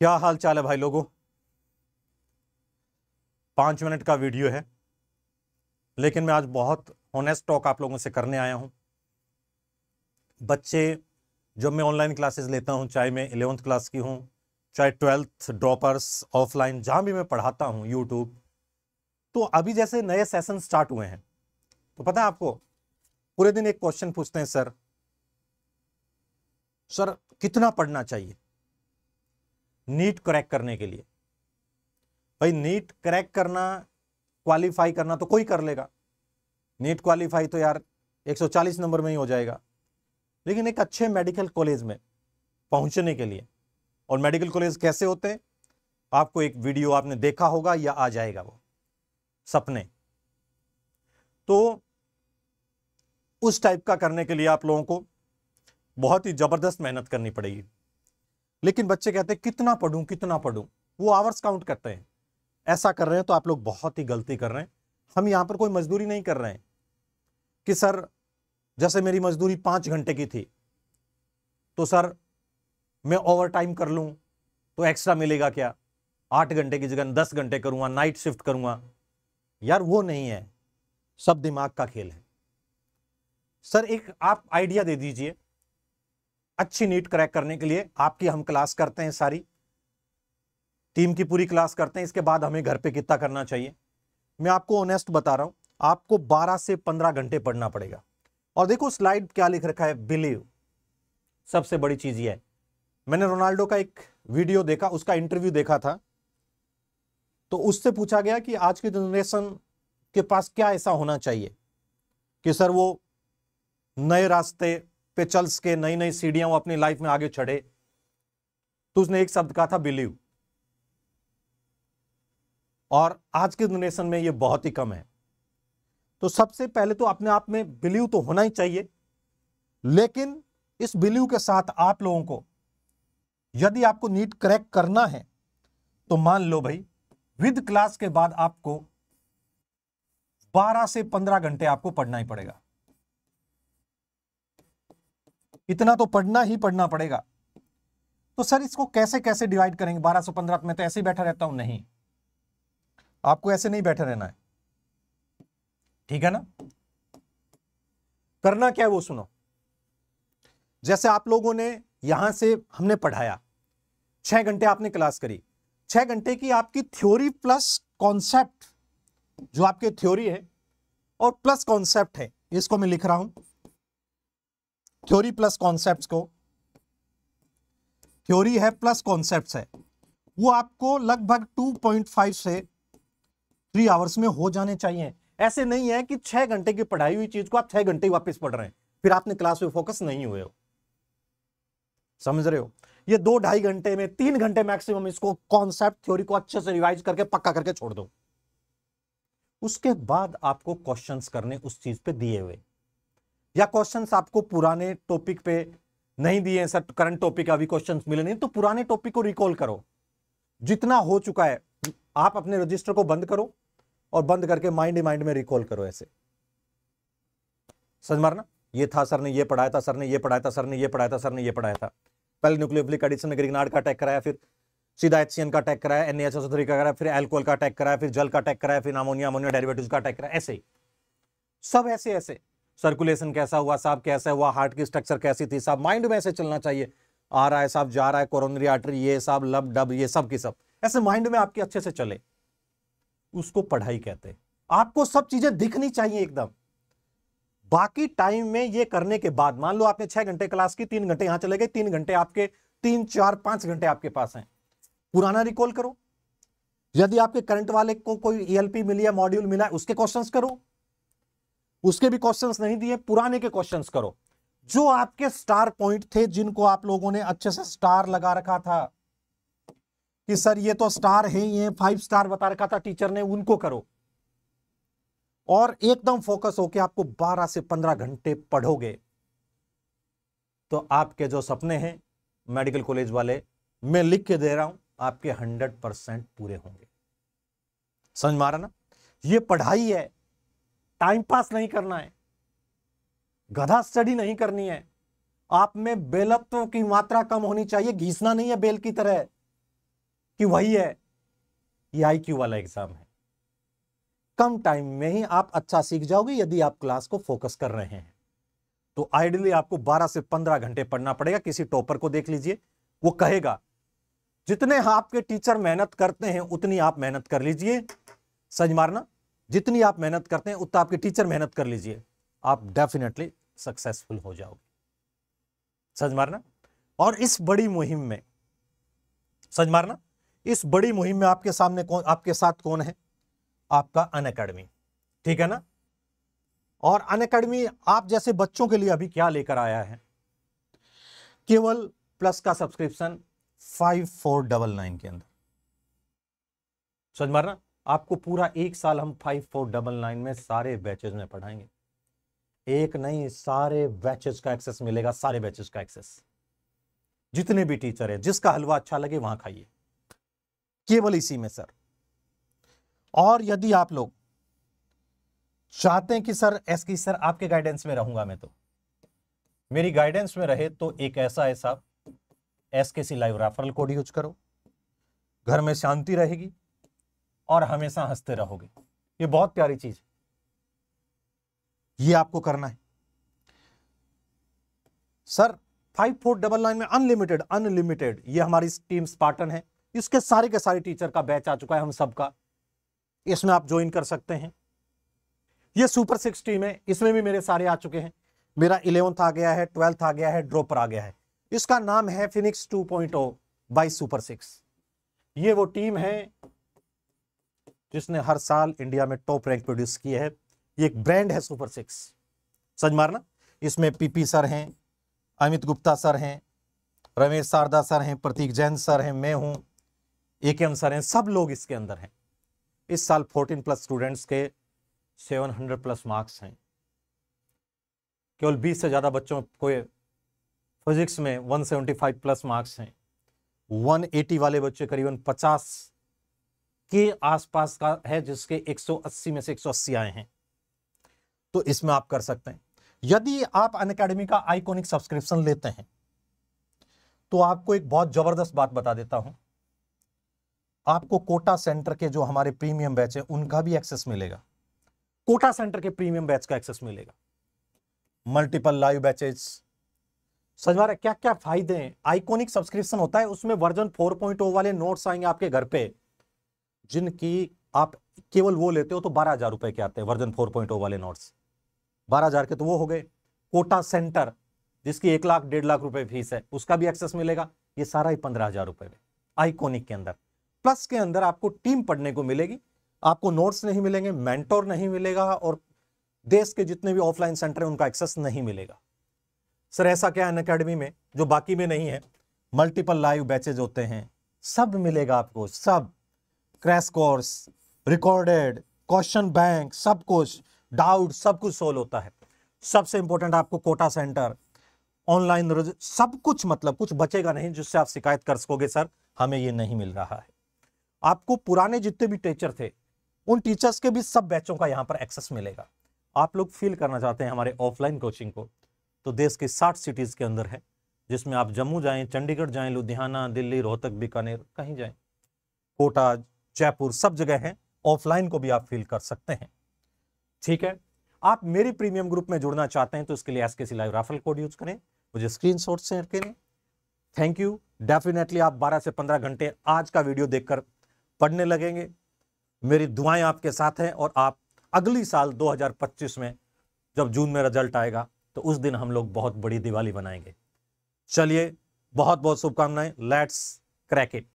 क्या हाल चाल है भाई लोगों पांच मिनट का वीडियो है लेकिन मैं आज बहुत होनेस्ट टॉक आप लोगों से करने आया हूं बच्चे जब मैं ऑनलाइन क्लासेस लेता हूं चाहे मैं इलेवंथ क्लास की हूँ चाहे ट्वेल्थ ड्रॉपर्स ऑफलाइन जहां भी मैं पढ़ाता हूं यूट्यूब तो अभी जैसे नए सेशन स्टार्ट हुए हैं तो पता है आपको पूरे दिन एक क्वेश्चन पूछते हैं सर सर कितना पढ़ना चाहिए नीट क्रैक करने के लिए भाई नीट क्रैक करना क्वालिफाई करना तो कोई कर लेगा नीट क्वालिफाई तो यार 140 नंबर में ही हो जाएगा लेकिन एक अच्छे मेडिकल कॉलेज में पहुंचने के लिए और मेडिकल कॉलेज कैसे होते हैं आपको एक वीडियो आपने देखा होगा या आ जाएगा वो सपने तो उस टाइप का करने के लिए आप लोगों को बहुत ही ज़बरदस्त मेहनत करनी पड़ेगी लेकिन बच्चे कहते हैं कितना पढ़ूं कितना पढ़ूं वो आवर्स काउंट करते हैं ऐसा कर रहे हैं तो आप लोग बहुत ही गलती कर रहे हैं हम यहां पर कोई मजदूरी नहीं कर रहे हैं कि सर जैसे मेरी मजदूरी पांच घंटे की थी तो सर मैं ओवर टाइम कर लूं तो एक्स्ट्रा मिलेगा क्या आठ घंटे की जगह दस घंटे करूंगा नाइट शिफ्ट करूँगा यार वो नहीं है सब दिमाग का खेल है सर एक आप आइडिया दे दीजिए अच्छी नीट क्रैक करने के लिए आपकी हम क्लास करते हैं सारी टीम की पूरी क्लास करते हैं इसके बाद हमें घर पे कितना करना चाहिए मैं आपको ऑनेस्ट बता रहा हूं आपको 12 से 15 घंटे पढ़ना पड़ेगा और देखो स्लाइड क्या लिख रखा है बिलीव सबसे बड़ी चीज यह है मैंने रोनाल्डो का एक वीडियो देखा उसका इंटरव्यू देखा था तो उससे पूछा गया कि आज की जनरेशन के पास क्या ऐसा होना चाहिए कि सर वो नए रास्ते पे चल सके नई नई सीढ़ियां वो अपनी लाइफ में आगे चढ़े तो उसने एक शब्द कहा था बिलीव और आज के जनरेशन में ये बहुत ही कम है तो सबसे पहले तो अपने आप में बिलीव तो होना ही चाहिए लेकिन इस बिलीव के साथ आप लोगों को यदि आपको नीट क्रैक करना है तो मान लो भाई विद क्लास के बाद आपको 12 से 15 घंटे आपको पढ़ना ही पड़ेगा इतना तो पढ़ना ही पढ़ना पड़ेगा तो सर इसको कैसे कैसे डिवाइड करेंगे बारह सौ पंद्रह में तो ऐसे ही बैठा रहता हूं नहीं आपको ऐसे नहीं बैठा रहना है ठीक है ना करना क्या है वो सुनो जैसे आप लोगों ने यहां से हमने पढ़ाया छह घंटे आपने क्लास करी छह घंटे की आपकी थ्योरी प्लस कॉन्सेप्ट जो आपके थ्योरी है और प्लस कॉन्सेप्ट है इसको मैं लिख रहा हूं थ्योरी प्लस कॉन्सेप्ट को थ्योरी है प्लस कॉन्सेप्ट है वो आपको लगभग 2.5 से थ्री आवर्स में हो जाने चाहिए ऐसे नहीं है कि छह घंटे की पढ़ाई हुई चीज को आप छह घंटे वापस पढ़ रहे हैं फिर आपने क्लास में फोकस नहीं हुए हो समझ रहे हो ये दो ढाई घंटे में तीन घंटे मैक्सिमम इसको कॉन्सेप्ट थ्योरी को अच्छे से रिवाइज करके पक्का करके छोड़ दो उसके बाद आपको क्वेश्चंस करने उस चीज पे दिए हुए या क्वेश्चन आपको पुराने टॉपिक पे नहीं दिए सर करंट टॉपिक अभी क्वेश्चन मिले नहीं तो पुराने टॉपिक को रिकॉल करो जितना हो चुका है आप अपने रजिस्टर को बंद करो और बंद करके माइंड माइंड में रिकॉल करो ऐसे समझ मारना ये था सर ने ये पढ़ाया था सर ने ये पढ़ाया था सर ने ये पढ़ाया था सर ने ये पढ़ाया था पहले न्यूक्लियोफिलिक एडिशन में ग्रिगनाड का अटैक कराया फिर सीधा एच का अटैक कराया एन एच का कराया फिर एल्कोहल का अटैक कराया फिर जल का अटैक कराया फिर अमोनिया अमोनिया डेरिवेटिव का अटैक कराया ऐसे ही सब ऐसे ऐसे सर्कुलेशन कैसा हुआ साहब कैसा हुआ हार्ट की स्ट्रक्चर कैसी थी साहब माइंड में ऐसे चलना चाहिए आ रहा है साहब जा रहा है कोरोनरी आर्टरी ये साहब लब डब ये सब की सब ऐसे माइंड में आपके अच्छे से चले उसको पढ़ाई कहते आपको सब चीजें दिखनी चाहिए एकदम बाकी टाइम में ये करने के बाद मान लो आपने छह घंटे क्लास की तीन घंटे यहां चले गए तीन घंटे आपके तीन चार पांच घंटे आपके पास हैं पुराना रिकॉल करो यदि आपके करंट वाले को कोई ईएलपी e मिली या मॉड्यूल मिला है उसके क्वेश्चंस करो उसके भी क्वेश्चंस नहीं दिए पुराने के क्वेश्चंस करो जो आपके स्टार पॉइंट थे जिनको आप लोगों ने अच्छे से स्टार लगा रखा था कि सर ये तो स्टार है ये फाइव स्टार बता रखा था टीचर ने उनको करो और एकदम फोकस होके आपको 12 से 15 घंटे पढ़ोगे तो आपके जो सपने हैं मेडिकल कॉलेज वाले मैं लिख के दे रहा हूं आपके 100 परसेंट पूरे होंगे समझ मारा ना ये पढ़ाई है टाइम पास नहीं करना है गधा स्टडी नहीं करनी है आप में बेलत्व की मात्रा कम होनी चाहिए घिसना नहीं है बेल की तरह कि वही है ये आईक्यू वाला एग्जाम है कम टाइम में ही आप अच्छा सीख जाओगे यदि आप क्लास को फोकस कर रहे हैं तो आइडियली आपको 12 से 15 घंटे पढ़ना पड़ेगा किसी टॉपर को देख लीजिए वो कहेगा जितने आपके टीचर मेहनत करते हैं उतनी आप मेहनत कर लीजिए सज मारना जितनी आप मेहनत करते हैं उतना आपके टीचर मेहनत कर लीजिए आप डेफिनेटली सक्सेसफुल हो जाओगे सच मारना और इस बड़ी मुहिम में सच मारना इस बड़ी मुहिम में आपके सामने कौन आपके साथ कौन है आपका अन अकेडमी ठीक है ना और अन अकेडमी आप जैसे बच्चों के लिए अभी क्या लेकर आया है केवल प्लस का subscription five four double nine के अंदर समझ मारना आपको पूरा एक साल हम फाइव फोर डबल नाइन में सारे बैचेज में पढ़ाएंगे एक नहीं सारे बैचेज का एक्सेस मिलेगा सारे बैचेज का एक्सेस जितने भी टीचर हैं जिसका हलवा अच्छा लगे वहां खाइए केवल इसी में सर और यदि आप लोग चाहते हैं कि सर एस की सर आपके गाइडेंस में रहूंगा मैं तो मेरी गाइडेंस में रहे तो एक ऐसा है साहब S K C live referral code use करो घर में शांति रहेगी और हमेशा हंसते रहोगे ये बहुत प्यारी चीज है ये आपको करना है sir five four double nine में अनलिमिटेड अनलिमिटेड ये हमारी टीम स्पार्टन है इसके सारे के सारे टीचर का बैच आ चुका है हम सबका इसमें आप ज्वाइन कर सकते हैं ये सुपर सिक्स टीम है इसमें भी मेरे सारे आ चुके हैं मेरा इलेवंथ आ गया है ट्वेल्थ आ गया है ड्रॉपर आ गया है इसका नाम है Phoenix O by super six ये वो टीम है जिसने हर साल इंडिया में टॉप रैंक प्रोड्यूस किए है ये एक ब्रांड है सुपर सिक्स सच मारना इसमें पीपी सर हैं अमित गुप्ता सर हैं रमेश सारदा सर हैं प्रतीक जैन सर हैं मैं हूँ ए के एम सर हैं सब लोग इसके अंदर हैं इस साल 14 प्लस स्टूडेंट्स के 700 प्लस मार्क्स हैं केवल 20 से ज़्यादा बच्चों को फिजिक्स में 175 प्लस मार्क्स हैं 180 वाले बच्चे करीबन के आसपास का है जिसके 180 में से 180 आए हैं तो इसमें आप कर सकते हैं यदि आप अन का आइकोनिक सब्सक्रिप्शन लेते हैं तो आपको एक बहुत जबरदस्त बात बता देता हूं आपको कोटा सेंटर के जो हमारे प्रीमियम बैच है उनका भी एक्सेस मिलेगा कोटा सेंटर के प्रीमियम बैच का एक्सेस मिलेगा मल्टीपल लाइव बैचेस समझ क्या क्या फायदे हैं आइकोनिक सब्सक्रिप्शन होता है उसमें वर्जन 4.0 वाले नोट्स आएंगे आपके घर पे जिनकी आप केवल वो लेते हो तो बारह हजार रुपए के आते हैं वर्जन फोर पॉइंट oh वाले नोट्स बारह हजार के तो वो हो गए कोटा सेंटर जिसकी एक लाख डेढ़ लाख रुपए फीस है उसका भी एक्सेस मिलेगा ये सारा ही पंद्रह हजार रुपए में आइकोनिक के अंदर प्लस के अंदर आपको टीम पढ़ने को मिलेगी आपको नोट्स नहीं मिलेंगे मेंटोर नहीं मिलेगा और देश के जितने भी ऑफलाइन सेंटर हैं उनका एक्सेस नहीं मिलेगा सर ऐसा क्या अनकेडमी में जो बाकी में नहीं है मल्टीपल लाइव बैचेज होते हैं सब मिलेगा आपको सब crash course recorded question bank सब कुछ डाउट सब कुछ सोल्व होता है सबसे इंपॉर्टेंट आपको कोटा सेंटर ऑनलाइन सब कुछ मतलब कुछ बचेगा नहीं जिससे आप शिकायत कर सकोगे सर हमें ये नहीं मिल रहा है आपको पुराने जितने भी टीचर थे उन टीचर्स के भी सब बैचों का यहाँ पर एक्सेस मिलेगा आप लोग फील करना चाहते हैं हमारे ऑफलाइन कोचिंग को तो देश के साठ सिटीज़ के अंदर है जिसमें आप जम्मू जाएं चंडीगढ़ जाएं लुधियाना दिल्ली रोहतक बीकानेर कहीं जाएं कोटा जयपुर सब जगह है ऑफलाइन को भी आप फील कर सकते हैं ठीक है आप मेरी प्रीमियम ग्रुप में जुड़ना चाहते हैं तो इसके लिए एसके के C live referral code use करें मुझे स्क्रीन शॉट शेयर करें थैंक यू डेफिनेटली आप 12 से 15 घंटे आज का वीडियो देखकर पढ़ने लगेंगे मेरी दुआएं आपके साथ हैं और आप अगली साल 2025 में जब जून में रिजल्ट आएगा तो उस दिन हम लोग बहुत बड़ी दिवाली बनाएंगे चलिए बहुत बहुत शुभकामनाएं लेट्स क्रैक इट